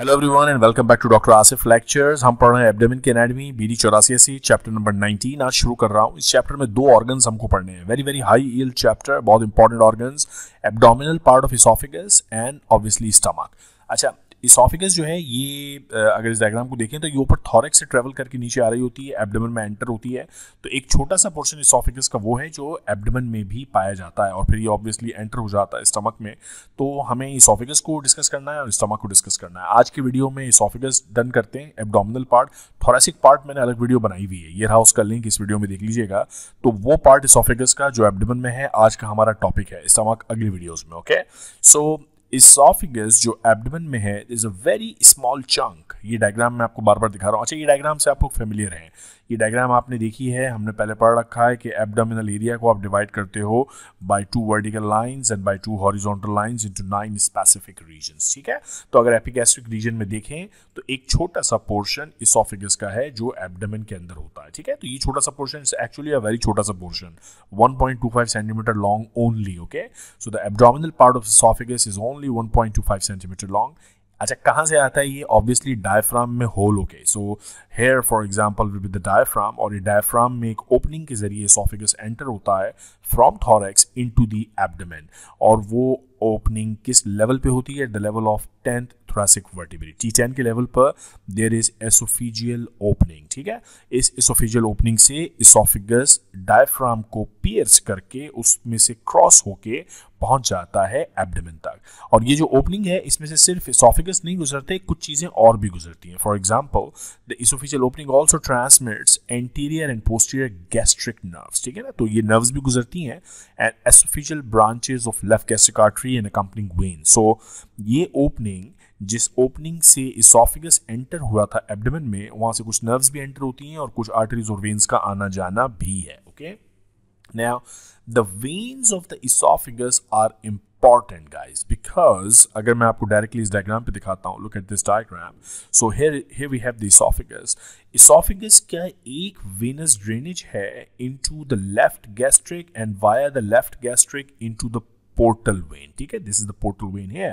Hello everyone and welcome back to doctor Asif lectures हम पढ़ रहे हैं के की बी डी चौरासी अस्सी चैप्टर नंबर 19 आज शुरू कर रहा हूँ इस चैप्टर में दो ऑर्गन्स हमको पढ़ने हैं very very high yield chapter बहुत important organs abdominal part of oesophagus and obviously stomach अच्छा इसोफिगस जो है ये अगर इस डायग्राम को देखें तो ये ऊपर थॉरेक्स से ट्रेवल करके नीचे आ रही होती है एबडमन में एंटर होती है तो एक छोटा सा पोर्शन इसोफिगस का वो है जो एबडमन में भी पाया जाता है और फिर ये ऑब्वियसली एंटर हो जाता है स्टमक में तो हमें इसोफिगस को डिस्कस करना है और स्टमक को डिस्कस करना है आज की वीडियो में इसोफिगस डन करते हैं एबडोमिनल पार्ट थोरेसिक पार्ट मैंने अलग वीडियो बनाई हुई है ये रहा उसका लिंक इस वीडियो में देख लीजिएगा तो वो पार्ट इसोफिगस का जो एबडमन में है आज का हमारा टॉपिक है स्टमक अगली वीडियोज़ में ओके सो इसोफिगस जो एब्डमन में है is a very small chunk ये डायग्राम मैं आपको बार बार दिखा रहा हूँ अच्छा ये डायग्राम से आप लोग फेमिलियर हैं ये डायग्राम आपने देखी है हमने पहले पढ़ रखा है कि एब्डोमिनल एरिया को आप डिवाइड करते हो by two vertical lines and by two horizontal lines into nine specific regions ठीक है तो अगर एपिगैस्ट्रिक रीजन में देखें तो एक छोटा सा पोर्शन इसोफिगस का है जो एबडमिन के अंदर होता है ठीक है तो ये छोटा सा पोर्शन एक्चुअली अ वेरी छोटा सा portion 1.25 centimetre long only okay so the abdominal part of oesophagus is only only 1.25 centimeter long अच्छा कहाँ से आता है ये ऑब्वियसली डायफ्राम में होल हो गई so here for example with the diaphragm और ये डायफ्राम में एक ओपनिंग के जरिए सोफिगस एंटर होता है from thorax into the abdomen और वो ओपनिंग किस लेवल पे होती है the level of tenth thoracic vertebra T ten के लेवल पर देर इज एसोफिजियल ओपनिंग ठीक है इस एसोफिजियल ओपनिंग से इसोफिगस डायफ्राम को पियर्स करके उसमें से क्रॉस होके पहुंच जाता है एब्डोमेन तक और ये जो ओपनिंग है इसमें से सिर्फ इसोफिगस नहीं गुजरते कुछ चीज़ें और भी गुजरती हैं for example the oesophageal opening also transmits anterior and posterior gastric nerves ठीक है ना तो ये नर्व्स भी गुजरती हैं and oesophageal branches of left gastric artery and accompanying vein so ये ओपनिंग जिस ओपनिंग से इसोफिगस एंटर हुआ था एब्डोमेन में वहां से कुछ नर्व्स भी एंटर होती हैं और कुछ आर्टरीज और वेन्स का आना जाना भी है okay now the veins of the oesophagus are important guys because अगर मैं आपको डायरेक्टली इस डायग्राम पे दिखाता हूँ look at this diagram so here we have the oesophagus क्या एक वेनस ड्रेनेज है into the left gastric and via the left gastric into the portal vein ठीक है this is the portal vein है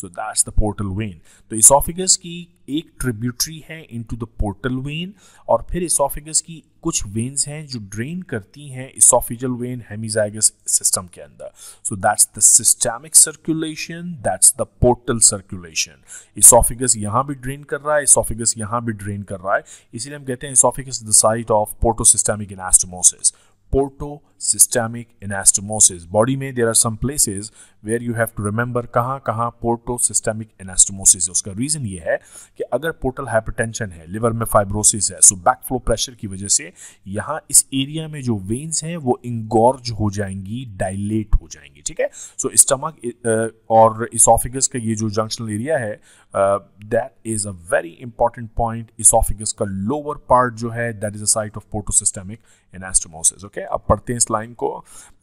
so that's the portal vein तो oesophagus की एक tributary है इनटू द पोर्टल वेन और फिर इसोफिगस की कुछ वेन्स हैं जो ड्रेन करती हैं इसोफिजल वेन हेमिजाइगस सिस्टम के अंदर so that's the systemic circulation that's the portal circulation oesophagus यहाँ भी ड्रेन कर रहा है इसोफिगस यहाँ भी ड्रेन कर रहा है इसीलिए हम कहते हैं oesophagus the site of portosystemic anastomosis systemic anastomosis body में there are some places where you have to remember कहाँ कहाँ पोर्टो सिस्टेमिक एनास्टोमोसिस उसका रीज़न ये है कि अगर पोर्टल हाइपरटेंशन है लिवर में फाइब्रोसिस है सो बैक फ्लो प्रेशर की वजह से यहाँ इस एरिया में जो वेन्स हैं वो इंगॉर्ज हो जाएंगी डायलेट हो जाएंगी ठीक है सो स्टमक uh, और इसोफिगस का ये जो जंक्शनल एरिया है that is a very important point oesophagus का लोअर पार्ट जो है that is a site of portosystemic anastomosis okay है अब पढ़ते हैं इस लाइन को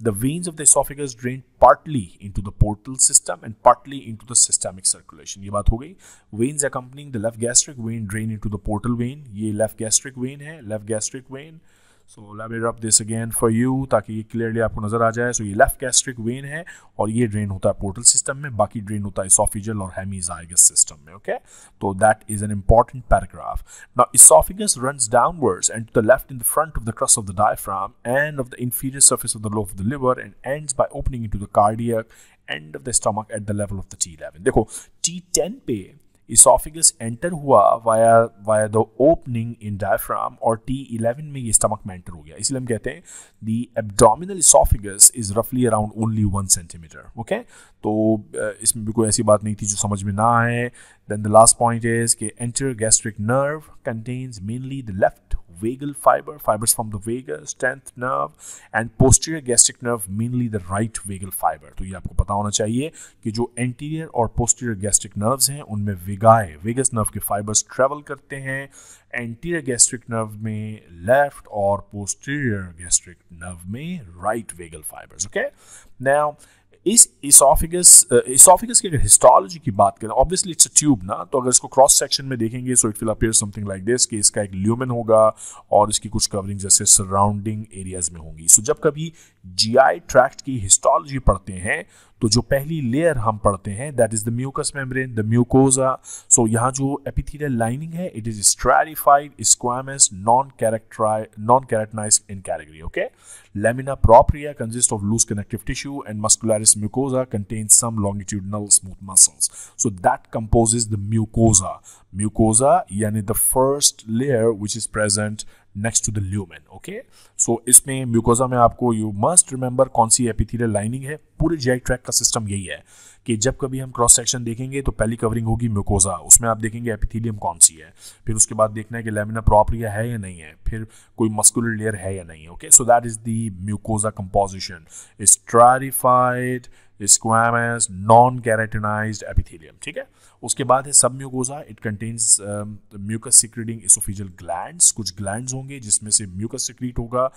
the veins of the oesophagus drain partly into the portal system and partly into the systemic circulation ये बात हो गई veins accompanying the left gastric vein drain into the portal vein ये लेफ्ट गैस्ट्रिक वेन है left gastric vein so let me this again for you ताकि ये clearly आपको नज़र आ जाए सो ये लेफ्ट गैस्ट्रिक वेन है और ये ड्रेन होता है पोर्टल सिस्टम में बाकी ड्रेन होता है इसोफिजल और हेमीजाइगस सिस्टम में ओके तो that is an important paragraph now oesophagus runs downwards and to the left in the front of the crus of the diaphragm and of the inferior surface of the lobe of the liver and ends by opening into the cardiac end of the stomach at the level of the T eleven देखो T ten पे oesophagus enter हुआ via via the opening in diaphragm और T eleven में ये stomach में enter हो गया इसलिए हम कहते हैं दी एबडोमिनल इसोफिगस इज़ रफली around only one centimetre okay तो इसमें भी कोई ऐसी बात नहीं थी जो समझ में ना आए then the last point is के anterior gastric nerve contains mainly the left vagal fiber, fibers from the vagus, 10th nerve and posterior gastric nerve, mainly the right vagal fiber. तो ये आपको पता होना चाहिए कि जो anterior और posterior gastric nerves हैं उनमें वेगाए vagus nerve के fibers travel करते हैं anterior gastric nerve में left और posterior gastric nerve में right vagal fibers. Okay? Now इस इसोफिगस इसोफिगस की अगर हिस्टोलॉजी की बात करें ऑब्वियसली इट्स अ ट्यूब ना तो अगर इसको क्रॉस सेक्शन में देखेंगे so it will appear something like this कि इसका एक ल्यूमन होगा और इसकी कुछ कवरिंग जैसे सराउंडिंग एरियाज में होंगी सो so, जब कभी जीआई ट्रैक्ट की हिस्टोलॉजी पढ़ते हैं तो जो पहली लेयर हम पढ़ते हैं that is the mucous membrane the mucosa so यहाँ जो एपिथीलियल लाइनिंग है it is stratified squamous non keratinised non keratinised in category okay lamina propria consist of loose connective tissue and muscularis mucosa contain some longitudinal smooth muscles so that compose the mucosa mucosa यानी the first layer which is present next to the lumen okay so इसमें mucosa में आपको you must remember कौन सी epithelial lining है पूरे jet track का system यही है कि जब कभी हम क्रॉस सेक्शन देखेंगे तो पहली कवरिंग होगी म्यूकोजा उसमें आप देखेंगे एपिथीलियम कौन सी है फिर उसके बाद देखना है कि लेमिना प्रॉपरिया है या नहीं है फिर कोई मस्कुलर लेयर है या नहीं है okay so that is the mucosa composition stratified squamous non keratinised epithelium ठीक है उसके बाद है submucosa it contains mucus secreting oesophageal gland कुछ ग्लैंड होंगे जिसमें से म्यूकस सिक्रीट होगा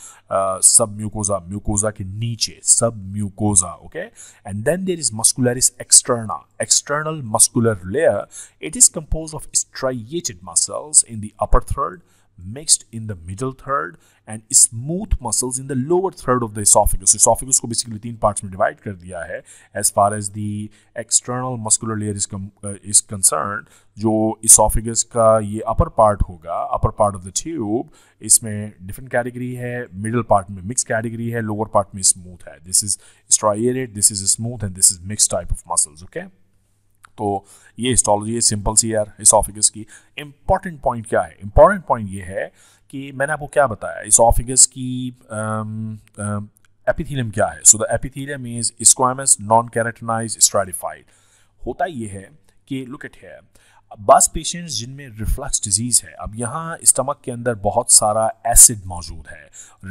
सब म्यूकोजा म्यूकोजा के नीचे submucosa okay and then there is muscularis externa, external muscular layer, it is composed of striated muscles in the upper third, mixed in the middle third, and smooth muscles in the lower third of the oesophagus oesophagus को basically तीन parts में divide कर दिया है as far as the external muscular layer is concern जो oesophagus का ये upper part होगा upper part of the tube इसमें डिफरेंट कैटेगरी है मिडिल पार्ट में मिक्स कैटेगरी है लोअर पार्ट में स्मूथ है this is striated this is smooth and this is mixed type of muscles okay तो ये हिस्टोलॉजी है सिंपल सी यार इसोफिगस की इम्पॉर्टेंट पॉइंट क्या है इम्पॉर्टेंट पॉइंट ये है कि मैंने आपको क्या बताया इसोफिगस की एपिथीलियम um, um, क्या है so the epithelium is squamous non keratinised stratified होता ये है कि लुक एट हेयर बस पेशेंट्स जिनमें रिफ्लक्स डिजीज़ है अब यहाँ स्टमक के अंदर बहुत सारा एसिड मौजूद है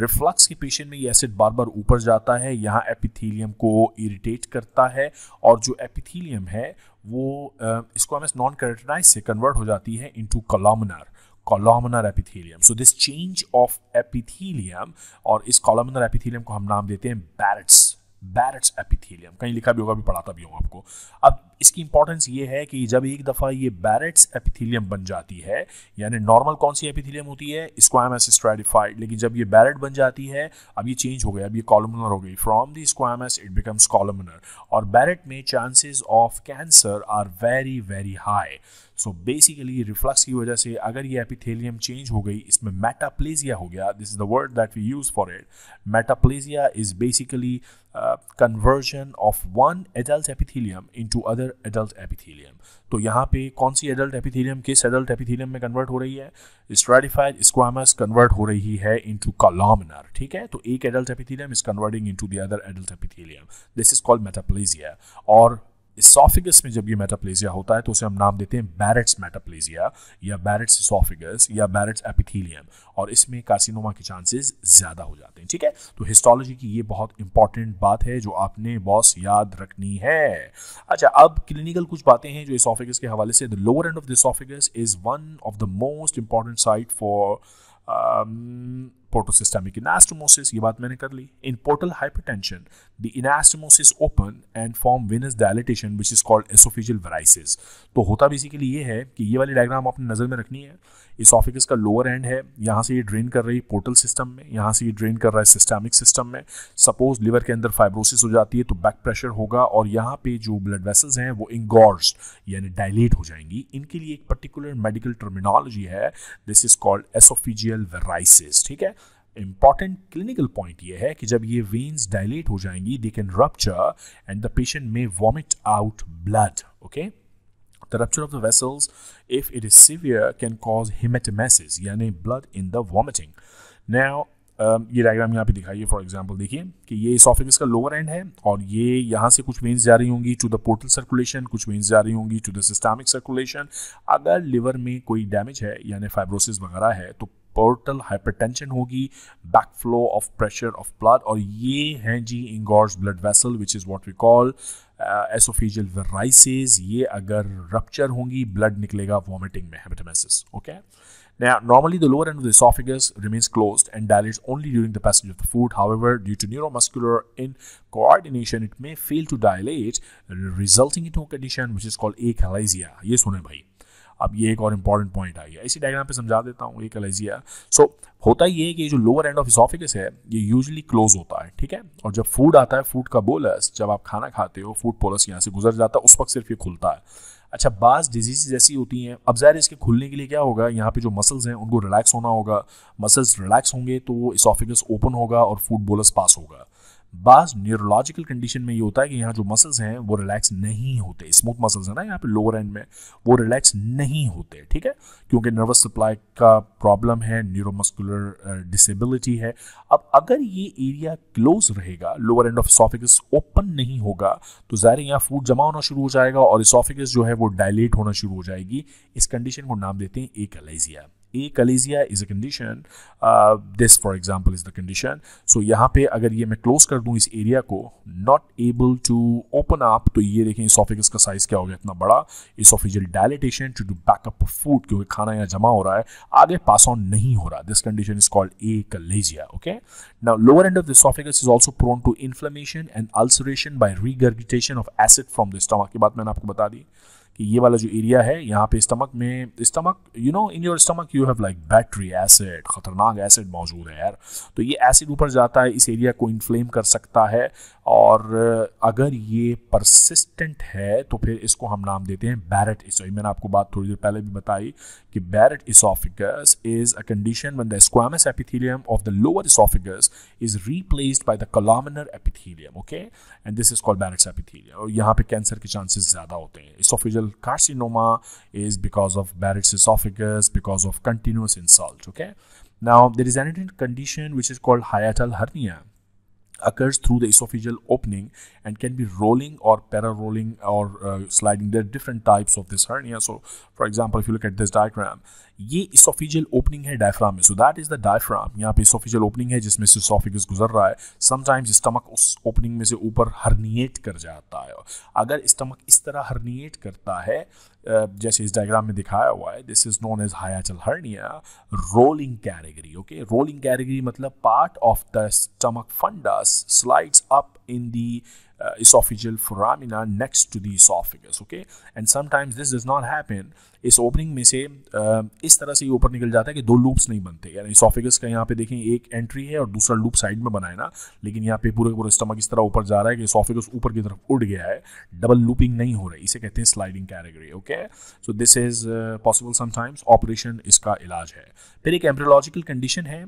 रिफ्लक्स के पेशेंट में ये एसिड बार बार ऊपर जाता है यहाँ एपिथीलियम को इरिटेट करता है और जो एपिथीलियम है वो इसको हमें नॉन कैरेटनाइज से कन्वर्ट हो जाती है into columnar columnar epithelium so this change of epithelium और इस कॉलोमनर एपिथीलियम को हम नाम देते हैं बैरट्स बैरट्स एपिथीलियम कहीं लिखा भी होगा भी पढ़ाता भी हूँ आपको अब इसकी इंपॉर्टेंस ये है कि जब एक दफ़ा ये बैरेट्स एपिथीलियम बन जाती है यानी नॉर्मल कौन सी एपिथीलियम होती है स्क्वायमस स्ट्रेटिफाइड लेकिन जब ये बैरेट बन जाती है अब ये चेंज हो गया अब ये कॉलमनर हो गई from the squamous it becomes columnar और बैरेट में chances of cancer are very very high so basically reflux की वजह से अगर ये एपिथेलियम चेंज हो गई इसमें मेटाप्लेजिया हो गया this is the word that we use for it metaplasia is basically conversion of one adult epithelium into other other adult epithelium तो यहाँ पे कौन सी एडल्ट एपिथीलियम किस एडल्ट एपिथीलियम में कन्वर्ट हो रही है स्ट्रेटिफाइड स्क्वामस कन्वर्ट हो रही है इनटू कॉलमिनर ठीक है तो एक adult epithelium is converting into the other adult epithelium this is called metaplasia और इसोफिगस में जब ये मेटाप्लेजिया होता है तो उसे हम नाम देते हैं बैरट्स मेटाप्लेजिया या बैरट्स इसोफिगस या बैरट्स एपिथीलियम और इसमें कार्सिनोमा के चांसेस ज़्यादा हो जाते हैं ठीक है तो हिस्टोलॉजी की ये बहुत इंपॉर्टेंट बात है जो आपने बॉस याद रखनी है अच्छा अब क्लिनिकल कुछ बातें हैं जो इसोफिगस के हवाले से the lower end of the oesophagus is one of the most important site for portosystemic anastomosis ये बात मैंने कर ली in portal hypertension the anastomosis open and form venous dilatation which is called oesophageal varices तो होता basically ये है कि ये वाली डायग्राम आपने नज़र में रखनी है इसोफिकस का लोअर एंड है यहाँ से ये ड्रेन कर रही है पोर्टल सिस्टम में यहाँ से ये ड्रेन कर रहा है सिस्टमिक सिस्टम में सपोज लिवर के अंदर फाइब्रोसिस हो जाती है तो बैक प्रेशर होगा और यहाँ पे जो ब्लड वेसल्स हैं वो इंगॉर्ज यानी डायलेट हो जाएंगी इनके लिए एक पर्टिकुलर मेडिकल टर्मिनोलॉजी है this is called oesophageal varices ठीक है इंपॉर्टेंट क्लिनिकल पॉइंट ये है कि जब ये वेन्स डायलेट हो जाएंगी they can rupture and the patient में vomit out blood okay The rupture of the vessels, if it is severe, can cause hematemesis, यानी blood in the vomiting. Now, Uh, ये डायग्राम यहाँ पे दिखाइए for example देखिए कि ये oesophagus का लोअर एंड है और ये यहाँ से कुछ वेन्स जा रही होंगी टू द पोर्टल सर्कुलेशन कुछ वेन्स जा रही होंगी टू द सिस्टामिक सर्कुलेशन अगर लिवर में कोई डैमेज है यानी फाइब्रोसिस वगैरह है तो पोर्टल हाइपरटेंशन होगी back flow of pressure of blood और ये हैं जी engorged blood vessel which is what we call oesophageal varices ये अगर रपच्चर होंगी ब्लड निकलेगा वॉमिटिंग में haematemesis okay Now, normally the lower end of the esophagus remains closed and dilates only during the passage of the food. However, due to neuromuscular incoordination, it may fail to dilate, resulting in a condition which is called achalasia. Yes, one, brother. अब ये एक और important point I है इसी diagram पे समझा देता हूँ एक कलेजिया सो होता ये है कि जो लोअर एंड ऑफ इसोफिकस है ये यूजली क्लोज होता है ठीक है और जब फूड आता है फूड का बोलस जब आप खाना खाते हो फूड पोलस यहाँ से गुजर जाता है उस वक्त सिर्फ ये खुलता है अच्छा बास डिजीज ऐसी होती हैं अब ज़ाहिर इसके खुलने के लिए क्या होगा यहाँ पे जो मसल्स हैं उनको रिलैक्स होना होगा मसल्स रिलैक्स होंगे तो वो इसोफिकस ओपन होगा और फूड बोलस पास होगा बास न्यूरोलॉजिकल कंडीशन में ये होता है कि यहाँ जो मसल्स हैं वो रिलैक्स नहीं होते स्मूथ मसल्स हैं ना यहाँ पे लोअर एंड में वो रिलैक्स नहीं होते ठीक है क्योंकि नर्वस सप्लाई का प्रॉब्लम है न्यूरोमस्कुलर डिसेबिलिटी uh, है अब अगर ये एरिया क्लोज रहेगा lower end of oesophagus open नहीं होगा तो ज़ाहिर यहाँ फूड जमा होना शुरू हो जाएगा और इसोफिकस जो है वो डायलेट होना शुरू हो जाएगी इस कंडीशन को नाम देते हैं एक achalasia achalasia is a condition this for example is the condition so यहाँ पे अगर ये मैं क्लोज कर दूँ इस एरिया को not able to open up तो ये देखें इसोफिकस का साइज़ क्या हो गया इतना बड़ा oesophageal dilatation to do backup food क्योंकि खाना यहाँ जमा हो रहा है आगे पास ऑन नहीं हो रहा this condition is called achalasia okay ना lower end of the oesophagus is also prone to inflammation and ulceration by regurgitation of acid from the stomach की बात मैंने आपको बता दी कि ये वाला जो एरिया है यहाँ पे स्टमक में stomach you know in your stomach you have like battery acid ख़तरनाक एसिड मौजूद है यार तो ये एसिड ऊपर जाता है इस एरिया को इन्फ्लेम कर सकता है और अगर ये परसिस्टेंट है तो फिर इसको हम नाम देते हैं बैरट इस मैंने आपको बात थोड़ी देर पहले भी बताई कि Barrett oesophagus is a condition when the squamous epithelium of the lower oesophagus is replaced by the columnar epithelium okay and this is called Barrett's epithelium और यहाँ पे कैंसर के चांसेस ज़्यादा होते हैं oesophageal carcinoma is because of Barrett's esophagus, because of continuous insult. Okay. Now, there is another condition which is called hiatal hernia occurs through the esophageal opening and can be rolling or para-rolling or uh, sliding. There are different types of this hernia. So, for example, if you look at this diagram, ये oesophageal opening है diaphragm में so that is the diaphragm यहाँ पे oesophageal opening है जिसमें से सोफिगस गुजर रहा है समटाइम्स स्टमक उस ओपनिंग में से ऊपर हर्नीट कर जाता है अगर स्टमक इस तरह हर्नीट करता है जैसे इस डायग्राम में दिखाया हुआ है this is known as hiatal hernia rolling category okay rolling category मतलब part of the stomach fundus slides up in the uh, esophageal foramina next to the esophagus okay and sometimes this does not happen इस opening में से uh, इस तरह से ये ऊपर निकल जाता है कि दो लूप्स नहीं बनते यानी इसोफिगस का यहाँ पे देखें एक एंट्री है और दूसरा लूप साइड में बना है ना लेकिन यहाँ पे पूरे पूरा स्टमक इस तरह ऊपर जा रहा है कि इसोफिगस ऊपर की तरफ उड़ गया है डबल लूपिंग नहीं हो रही इसे कहते हैं sliding category okay so this is possible sometimes operation इसका इलाज है फिर एक एम्ब्रियोलॉजिकल कंडीशन है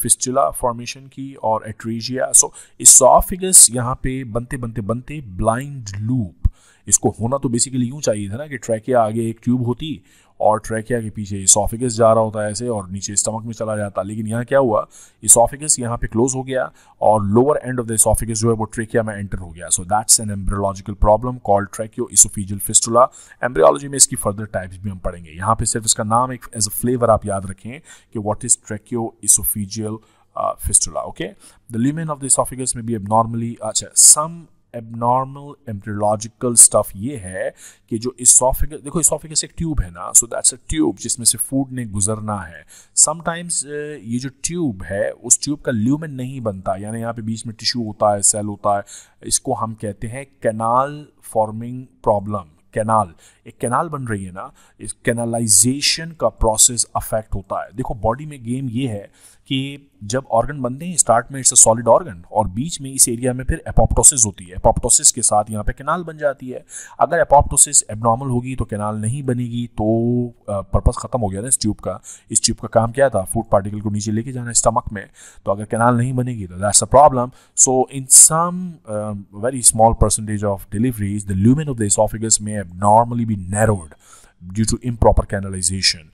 फिस्टुला uh, फॉर्मेशन की और एट्रीजिया सो इसोफिगस यहाँ पे बनते बनते बनते बनते ब्लाइंड लूप इसको होना तो बेसिकली यूँ चाहिए था ना कि ट्रैकिया आगे एक ट्यूब होती और ट्रैकिया के पीछे इसोफिगस जा रहा होता है ऐसे और नीचे स्टमक में चला जाता लेकिन यहाँ क्या हुआ इसोफिगस यहाँ पे क्लोज हो गया और lower end of the oesophagus जो है वो ट्रेकिया में एंटर हो गया so that's an embryological problem called tracheo oesophageal fistula embryology में इसकी फर्दर टाइप्स भी हम पढ़ेंगे यहाँ पे सिर्फ इसका नाम एक एज अ फ्लेवर आप याद रखें कि what is tracheo oesophageal fistula okay the lumen of the oesophagus may be abnormally अच्छा सम एबनॉर्मल एम्ब्रियोलॉजिकल स्टफ ये है कि जो इसोफिकस देखो इसोफिकस एक ट्यूब है ना सो दैट्स अ ट्यूब जिसमें से फूड ने गुजरना है समटाइम्स ये जो ट्यूब है उस ट्यूब का ल्यूमन नहीं बनता यानी यहाँ पे बीच में टिश्यू होता है सेल होता है इसको हम कहते हैं कैनाल फॉर्मिंग प्रॉब्लम कैनाल एक कैनाल बन रही है ना इस कैनालाइजेशन का प्रोसेस अफेक्ट होता है देखो बॉडी में गेम ये है कि जब ऑर्गन बनते हैं स्टार्ट में इट्स अ सॉलिड ऑर्गन और बीच में इस एरिया में फिर एपोप्टोसिस होती है एपोप्टोसिस के साथ यहाँ पे कैनाल बन जाती है अगर एपोप्टोसिस एबनॉर्मल होगी तो कैनाल नहीं बनेगी तो पर्पज़ ख़त्म हो गया ना इस ट्यूब का इस ट्यूब का काम क्या था फूड पार्टिकल को नीचे लेके जाना स्टमक में तो अगर कैनाल नहीं बनेगी तो that's a problem so in some very small percentage of deliveries the lumen of the oesophagus may abnormally be narrowed due to improper canalisation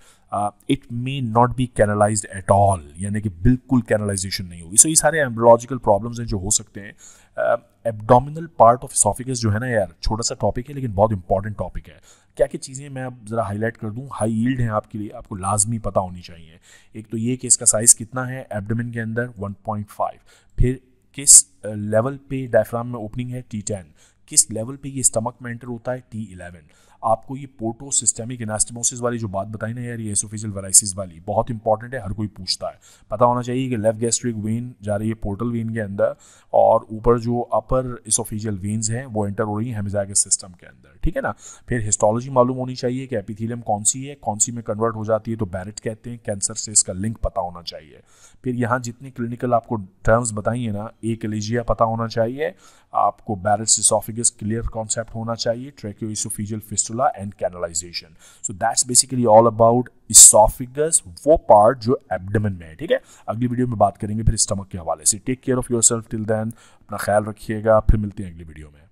it may not be canalise at all यानी कि बिल्कुल canalisation नहीं होगी सो ये सारे embryological problems हैं जो हो सकते हैं एबडोमिनल पार्ट ऑफ सॉफिकस जो है ना यार छोटा सा टॉपिक है लेकिन बहुत इंपॉर्टेंट टॉपिक है क्या क्या चीज़ें मैं अब ज़रा हाईलाइट कर दूँ हाई ईल्ड है आपके लिए आपको लाजमी पता होनी चाहिए एक तो ये कि इसका साइज़ कितना है एबडोमिन के अंदर 1.5 फिर किस लेवल uh, पे डायफ्राम में ओपनिंग है टी टेन किस लेवल पे ये स्टमक में एंटर होता है टी इलेवन आपको ये पोर्टो सिस्टेमिक इनास्टमोसिस वाली जो बात बताई ना यार ये एसोफिजियल वराइसिस वाली बहुत इंपॉर्टेंट है हर कोई पूछता है पता होना चाहिए कि लेफ्ट गैस्ट्रिक वेन जा रही है पोर्टल वेन के अंदर और ऊपर जो अपर इसोफिजियल वेन्स हैं वो एंटर हो रही हैं हेमिजैगस सिस्टम के अंदर ठीक है ना फिर हिस्टोलॉजी मालूम होनी चाहिए कि एपिथीलियम कौन सी है कौन सी में कन्वर्ट हो जाती है तो बैरिट कहते हैं कैंसर से इसका लिंक पता होना चाहिए फिर यहाँ जितनी क्लिनिकल आपको टर्म्स बताइए ना एक एलिजिया पता होना चाहिए आपको बैरेट सिसोफिगस क्लियर कॉन्सेप्ट होना चाहिए oesophageal fist peninsula and canalization so that's basically all about oesophagus वो पार्ट जो एबडमन में है ठीक है अगली वीडियो में बात करेंगे फिर स्टमक के हवाले से take care of yourself till then अपना ख्याल रखिएगा फिर मिलते हैं अगली वीडियो में